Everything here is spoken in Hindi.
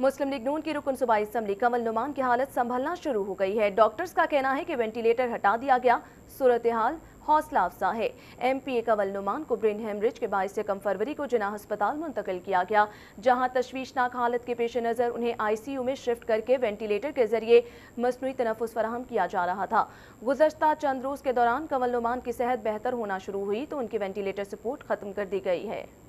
मुस्लिम लीग नून की रुकन सूबाई इसम्बली कमल नुमान की हालत संभलना शुरू हो गई है डॉक्टर्स का कहना है कि वेंटिलेटर हटा दिया गया सूरत हाल हौसला अफजा है M P A Kamal Numan को ब्रेन हेमरेज के बाईस कम फरवरी को जना अस्पताल मुंतकिल किया गया जहां तशवीशनाक हालत के पेश नज़र उन्हें आई सी यू में शिफ्ट करके वेंटिलेटर के जरिए मसनू तनफ़ फराहम किया जा रहा था गुजशत चंद रोज़ के दौरान कमल नुमान की सेहत बेहतर होना शुरू हुई तो उनकी वेंटिलेटर सपोर्ट ख़त्म कर दी गई है